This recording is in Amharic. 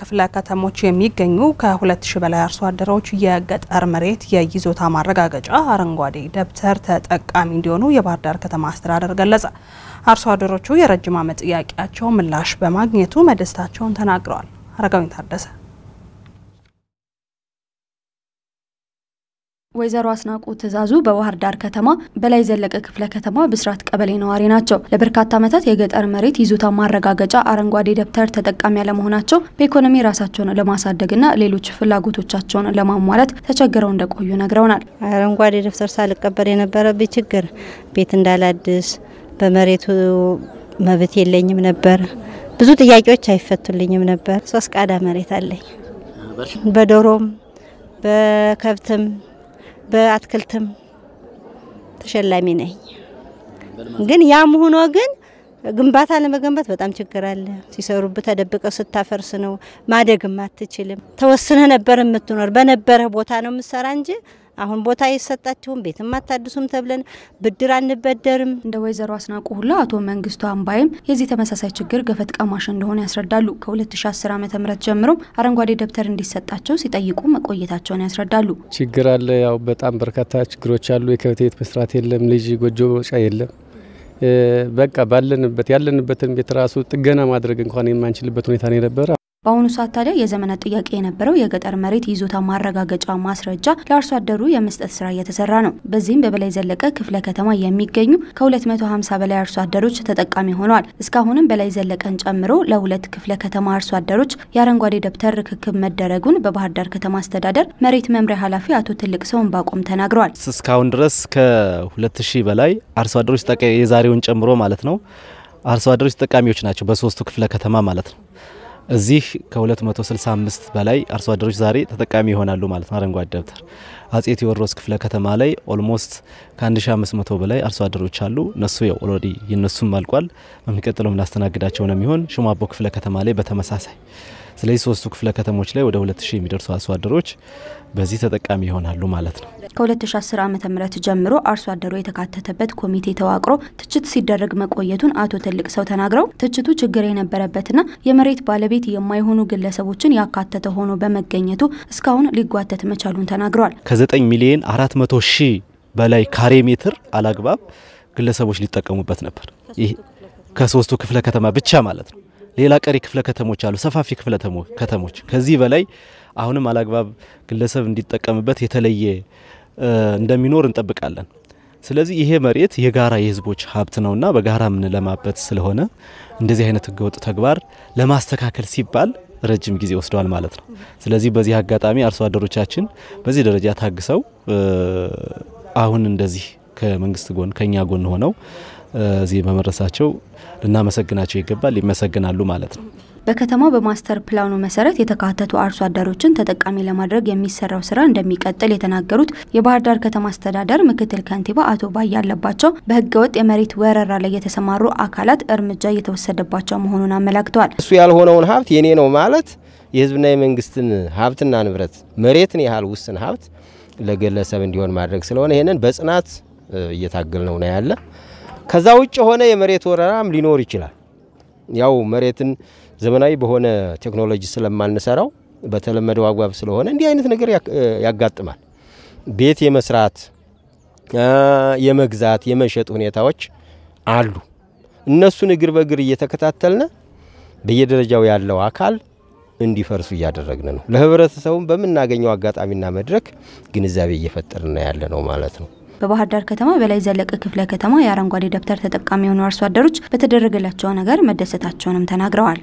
ክፍለ ከተሞች የሚገኙ ከ2000 በላይ አርሶ አደሮች የገጠር መሬት የይዞታ ማረጋገጫ አረንጓዴ ደብተር ተጠቃሚ እንዲሆኑ የባህር ዳር ከተማ አስተዳደር ገለጸ። አርሶ አደሮቹ የረጅም ዓመት ጥያቄያቸው ምላሽ በማግኘቱ መደሰታቸውን ተናግረዋል። አረጋዊን ታደሰ ወይዘሮ አስናቁ ትእዛዙ በባህር ዳር ከተማ በላይ ዘለቀ ክፍለ ከተማ ብስራት ቀበሌ ነዋሪ ናቸው። ለበርካታ ዓመታት የገጠር መሬት ይዞታ ማረጋገጫ አረንጓዴ ደብተር ተጠቃሚ ያለመሆናቸው በኢኮኖሚ ራሳቸውን ለማሳደግና ሌሎች ፍላጎቶቻቸውን ለማሟላት ተቸግረው እንደቆዩ ነግረውናል። አረንጓዴ ደብተር ሳልቀበል የነበረብኝ ችግር ቤት እንዳላድስ፣ በመሬቱ መብት የለኝም ነበር። ብዙ ጥያቄዎች አይፈቱልኝም ነበር። ሶስት ቃዳ መሬት አለኝ በዶሮም በከብትም በአትክልትም ተሸላሚ ነኝ። ግን ያም ሆኖ ግን ግንባታ ለመገንባት በጣም ችግር አለ። ሲሰሩብህ ተደብቀው ስታፈርስ ነው፣ ማደግም አትችልም። ተወስነ ነበር የምትኖር፣ በነበረ ቦታ ነው የምትሰራ እንጂ አሁን ቦታ አይሰጣችሁም፣ ቤትም አታድሱም ተብለን ብድር አንበደርም። እንደ ወይዘሮ አስናቁ ሁላ አቶ መንግስቱ አምባይም የዚህ ተመሳሳይ ችግር ገፈት ቀማሽ እንደሆነ ያስረዳሉ። ከ2010 ዓ ም ጀምሮም አረንጓዴ ደብተር እንዲሰጣቸው ሲጠይቁ መቆየታቸውን ያስረዳሉ። ችግር አለ። ያው በጣም በርካታ ችግሮች አሉ። የከብት ቤት መስራት የለም፣ ልጅ ጎጆ መውጫ የለም። በቃ ባለንበት ያለንበትን ቤት ራሱ ጥገና ማድረግ እንኳን የማንችልበት ሁኔታ ነው የነበረ። በአሁኑ ሰዓት ታዲያ የዘመናት ጥያቄ የነበረው የገጠር መሬት ይዞታ ማረጋገጫ ማስረጃ ለአርሶ አደሩ የመስጠት ስራ እየተሰራ ነው። በዚህም በበላይ ዘለቀ ክፍለ ከተማ የሚገኙ ከ250 በላይ አርሶ አደሮች ተጠቃሚ ሆነዋል። እስካሁንም በላይ ዘለቀን ጨምሮ ለሁለት ክፍለ ከተማ አርሶ አደሮች የአረንጓዴ ደብተር ርክክብ መደረጉን በባህር ዳር ከተማ አስተዳደር መሬት መምሪያ ኃላፊ አቶ ትልቅ ሰውን ባቆም ተናግረዋል። እስካሁን ድረስ ከ2000 በላይ አርሶ አደሮች የዛሬውን ጨምሮ ማለት ነው አርሶ አደሮች ተጠቃሚዎች ናቸው በሶስቱ ክፍለ ከተማ ማለት ነው። እዚህ ከ265 በላይ አርሶ አደሮች ዛሬ ተጠቃሚ ይሆናሉ ማለት ነው። አረንጓዴ ደብተር አጼ ቴዎድሮስ ክፍለ ከተማ ላይ ኦልሞስት ከ1500 በላይ አርሶ አደሮች አሉ። እነሱ ው ኦልሬዲ ይነሱም አልቋል። በሚቀጥለው ምናስተናግዳቸው ነው የሚሆን። ሽማቦ ክፍለ ከተማ ላይ በተመሳሳይ ስለዚህ ሶስቱ ክፍለ ከተሞች ላይ ወደ 2000 የሚደርሱ አርሶ አደሮች በዚህ ተጠቃሚ ይሆናሉ ማለት ነው። ከ2010 ዓ ም ጀምሮ አርሶ አደሩ የተካተተበት ኮሚቴ ተዋቅሮ ትችት ሲደረግ መቆየቱን አቶ ትልቅ ሰው ተናግረው ትችቱ ችግር የነበረበትና የመሬት ባለቤት የማይሆኑ ግለሰቦችን ያካተተ ሆኖ በመገኘቱ እስካሁን ሊጓተት መቻሉን ተናግረዋል። ከ9 ሚሊዮን 400 ሺህ በላይ ካሬ ሜትር አላግባብ ግለሰቦች ሊጠቀሙበት ነበር። ይህ ከሶስቱ ክፍለ ከተማ ብቻ ማለት ነው። ሌላ ቀሪ ክፍለ ከተሞች አሉ፣ ሰፋፊ ክፍለ ከተሞች። ከዚህ በላይ አሁንም አላግባብ ግለሰብ እንዲጠቀምበት የተለየ እንደሚኖር እንጠብቃለን። ስለዚህ ይሄ መሬት የጋራ የህዝቦች ሀብት ነውና በጋራ የምንለማበት ስለሆነ እንደዚህ አይነት ህገወጥ ተግባር ለማስተካከል ሲባል ረጅም ጊዜ ወስደዋል ማለት ነው። ስለዚህ በዚህ አጋጣሚ አርሶ አደሮቻችን በዚህ ደረጃ ታግሰው አሁን እንደዚህ ከመንግስት ጎን ከኛ ጎን ሆነው እዚህ በመድረሳቸው ልናመሰግናቸው ይገባል፣ ይመሰግናሉ ማለት ነው። በከተማው በማስተር ፕላኑ መሰረት የተካተቱ አርሶ አደሮችን ተጠቃሚ ለማድረግ የሚሰራው ስራ እንደሚቀጥል የተናገሩት የባህር ዳር ከተማ አስተዳደር ምክትል ከንቲባ አቶ ባይ ያለባቸው በህገወጥ የመሬት ወረራ ላይ የተሰማሩ አካላት እርምጃ እየተወሰደባቸው መሆኑን አመላክተዋል። እሱ ያልሆነውን ሀብት የኔ ነው ማለት የህዝብና የመንግስትን ሀብትና ንብረት መሬትን ያህል ውስን ሀብት ለግለሰብ እንዲሆን ማድረግ ስለሆነ ይህንን በጽናት እየታገል ነው ነው ያለ ከዛ ውጭ የሆነ የመሬት ወረራም ሊኖር ይችላል። ያው መሬትን ዘመናዊ በሆነ ቴክኖሎጂ ስለማንሰራው በተለመደው አግባብ ስለሆነ እንዲህ አይነት ነገር ያጋጥማል። ቤት የመስራት የመግዛት የመሸጥ ሁኔታዎች አሉ። እነሱን እግር በእግር እየተከታተልን በየደረጃው ያለው አካል እንዲፈርሱ እያደረግን ነው። ለህብረተሰቡም በምናገኘው አጋጣሚና መድረክ ግንዛቤ እየፈጠርን ያለ ነው ማለት ነው። በባህር ዳር ከተማ በላይ ዘለቀ ክፍለ ከተማ የአረንጓዴ ደብተር ተጠቃሚ የሆኑ አርሶ አደሮች በተደረገላቸው ነገር መደሰታቸውንም ተናግረዋል።